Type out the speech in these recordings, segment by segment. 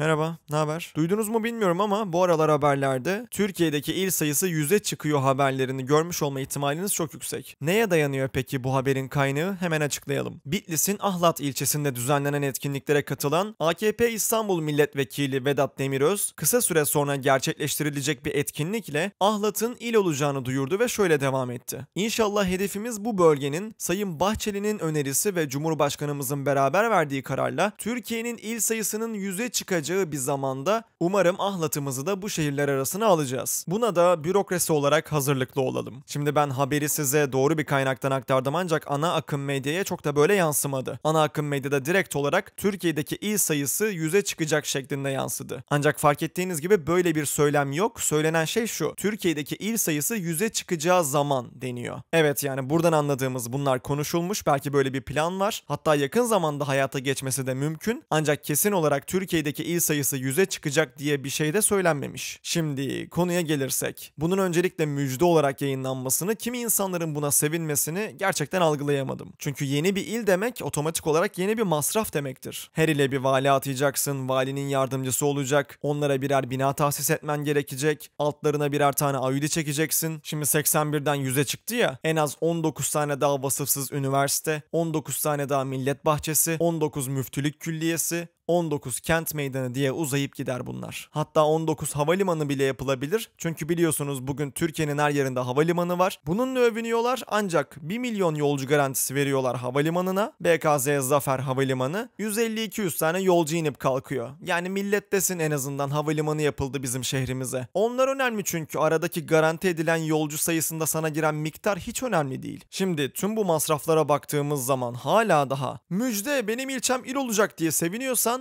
Merhaba, ne haber? Duydunuz mu bilmiyorum ama bu aralar haberlerde Türkiye'deki il sayısı 100'e çıkıyor haberlerini görmüş olma ihtimaliniz çok yüksek. Neye dayanıyor peki bu haberin kaynağı? Hemen açıklayalım. Bitlis'in Ahlat ilçesinde düzenlenen etkinliklere katılan AKP İstanbul Milletvekili Vedat Demiröz, kısa süre sonra gerçekleştirilecek bir etkinlikle Ahlat'ın il olacağını duyurdu ve şöyle devam etti. İnşallah hedefimiz bu bölgenin Sayın Bahçeli'nin önerisi ve Cumhurbaşkanımızın beraber verdiği kararla Türkiye'nin il sayısının 100'e çıkacağı olacağı bir zamanda umarım ahlatımızı da bu şehirler arasına alacağız. Buna da bürokrasi olarak hazırlıklı olalım. Şimdi ben haberi size doğru bir kaynaktan aktardım ancak ana akım medyaya çok da böyle yansımadı. Ana akım medyada direkt olarak Türkiye'deki il sayısı yüze çıkacak şeklinde yansıdı. Ancak fark ettiğiniz gibi böyle bir söylem yok. Söylenen şey şu. Türkiye'deki il sayısı yüze çıkacağı zaman deniyor. Evet yani buradan anladığımız bunlar konuşulmuş. Belki böyle bir plan var. Hatta yakın zamanda hayata geçmesi de mümkün. Ancak kesin olarak Türkiye'deki il sayısı 100'e çıkacak diye bir şey de söylenmemiş. Şimdi konuya gelirsek. Bunun öncelikle müjde olarak yayınlanmasını kimi insanların buna sevinmesini gerçekten algılayamadım. Çünkü yeni bir il demek otomatik olarak yeni bir masraf demektir. Her ile bir vali atayacaksın, valinin yardımcısı olacak, onlara birer bina tahsis etmen gerekecek, altlarına birer tane ayudi çekeceksin. Şimdi 81'den 100'e çıktı ya en az 19 tane daha vasıfsız üniversite, 19 tane daha millet bahçesi, 19 müftülük külliyesi, 19 kent meydanı diye uzayıp gider bunlar. Hatta 19 havalimanı bile yapılabilir. Çünkü biliyorsunuz bugün Türkiye'nin her yerinde havalimanı var. Bununla övünüyorlar ancak 1 milyon yolcu garantisi veriyorlar havalimanına. BKZ Zafer Havalimanı 150-200 tane yolcu inip kalkıyor. Yani millet desin en azından havalimanı yapıldı bizim şehrimize. Onlar önemli çünkü aradaki garanti edilen yolcu sayısında sana giren miktar hiç önemli değil. Şimdi tüm bu masraflara baktığımız zaman hala daha müjde benim ilçem il olacak diye seviniyorsan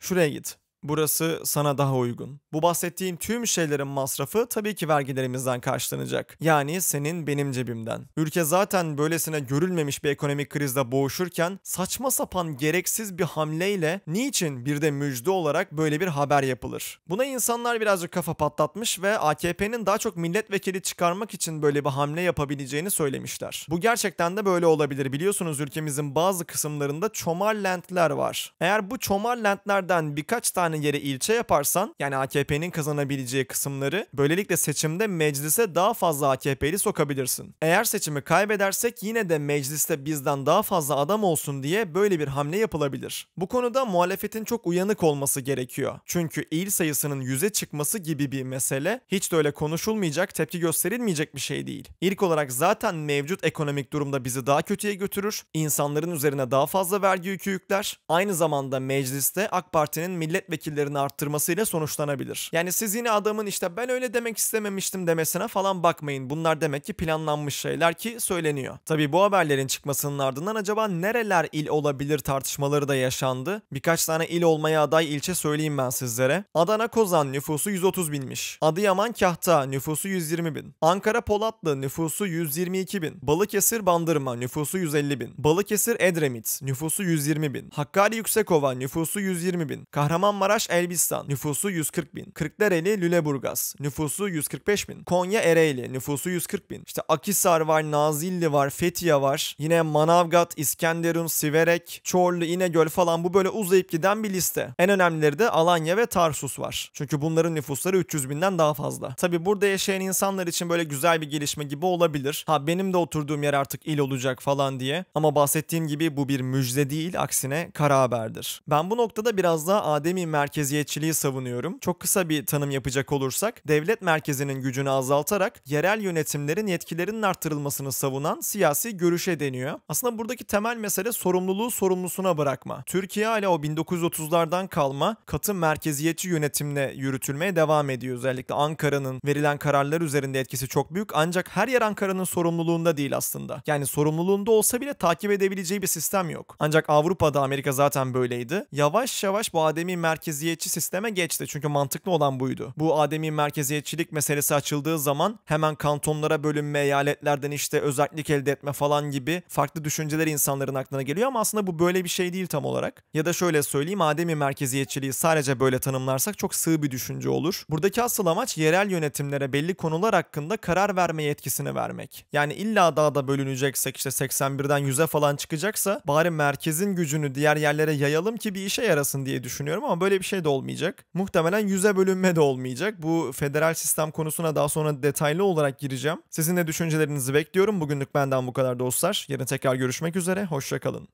Şuraya git. Burası sana daha uygun. Bu bahsettiğim tüm şeylerin masrafı tabii ki vergilerimizden karşılanacak. Yani senin benim cebimden. Ülke zaten böylesine görülmemiş bir ekonomik krizde boğuşurken saçma sapan gereksiz bir hamleyle niçin bir de müjde olarak böyle bir haber yapılır? Buna insanlar birazcık kafa patlatmış ve AKP'nin daha çok milletvekili çıkarmak için böyle bir hamle yapabileceğini söylemişler. Bu gerçekten de böyle olabilir. Biliyorsunuz ülkemizin bazı kısımlarında çomarlentler var. Eğer bu çomarlentlerden birkaç tane tane yere ilçe yaparsan yani AKP'nin kazanabileceği kısımları böylelikle seçimde meclise daha fazla AKP'li sokabilirsin. Eğer seçimi kaybedersek yine de mecliste bizden daha fazla adam olsun diye böyle bir hamle yapılabilir. Bu konuda muhalefetin çok uyanık olması gerekiyor. Çünkü il sayısının yüze çıkması gibi bir mesele hiç de öyle konuşulmayacak, tepki gösterilmeyecek bir şey değil. İlk olarak zaten mevcut ekonomik durumda bizi daha kötüye götürür, insanların üzerine daha fazla vergi yükü yükler, aynı zamanda mecliste AK Parti'nin milletvekili milletvekillerini arttırmasıyla sonuçlanabilir. Yani siz yine adamın işte ben öyle demek istememiştim demesine falan bakmayın. Bunlar demek ki planlanmış şeyler ki söyleniyor. Tabi bu haberlerin çıkmasının ardından acaba nereler il olabilir tartışmaları da yaşandı. Birkaç tane il olmaya aday ilçe söyleyeyim ben sizlere. Adana Kozan nüfusu 130 binmiş. Adıyaman Kahta nüfusu 120 bin. Ankara Polatlı nüfusu 122 bin. Balıkesir Bandırma nüfusu 150 bin. Balıkesir Edremit nüfusu 120 bin. Hakkari Yüksekova nüfusu 120 bin. Kahramanmaraş Kahramanmaraş Elbistan nüfusu 140 bin. Kırklareli Lüleburgaz nüfusu 145 bin. Konya Ereğli nüfusu 140 bin. İşte Akisar var, Nazilli var, Fethiye var. Yine Manavgat, İskenderun, Siverek, Çorlu, İnegöl falan bu böyle uzayıp giden bir liste. En önemlileri de Alanya ve Tarsus var. Çünkü bunların nüfusları 300 binden daha fazla. Tabi burada yaşayan insanlar için böyle güzel bir gelişme gibi olabilir. Ha benim de oturduğum yer artık il olacak falan diye. Ama bahsettiğim gibi bu bir müjde değil aksine kara haberdir. Ben bu noktada biraz daha Adem'i merkeziyetçiliği savunuyorum. Çok kısa bir tanım yapacak olursak, devlet merkezinin gücünü azaltarak yerel yönetimlerin yetkilerinin arttırılmasını savunan siyasi görüşe deniyor. Aslında buradaki temel mesele sorumluluğu sorumlusuna bırakma. Türkiye hala o 1930'lardan kalma katı merkeziyetçi yönetimle yürütülmeye devam ediyor. Özellikle Ankara'nın verilen kararlar üzerinde etkisi çok büyük ancak her yer Ankara'nın sorumluluğunda değil aslında. Yani sorumluluğunda olsa bile takip edebileceği bir sistem yok. Ancak Avrupa'da Amerika zaten böyleydi. Yavaş yavaş bu ademi merkez merkeziyetçi sisteme geçti. Çünkü mantıklı olan buydu. Bu ademi merkeziyetçilik meselesi açıldığı zaman hemen kantonlara bölünme, eyaletlerden işte özellik elde etme falan gibi farklı düşünceler insanların aklına geliyor ama aslında bu böyle bir şey değil tam olarak. Ya da şöyle söyleyeyim ademi merkeziyetçiliği sadece böyle tanımlarsak çok sığ bir düşünce olur. Buradaki asıl amaç yerel yönetimlere belli konular hakkında karar verme yetkisini vermek. Yani illa daha da bölüneceksek işte 81'den 100'e falan çıkacaksa bari merkezin gücünü diğer yerlere yayalım ki bir işe yarasın diye düşünüyorum ama böyle bir şey de olmayacak. Muhtemelen yüze bölünme de olmayacak. Bu federal sistem konusuna daha sonra detaylı olarak gireceğim. Sizin de düşüncelerinizi bekliyorum. Bugünlük benden bu kadar dostlar. Yarın tekrar görüşmek üzere. Hoşçakalın.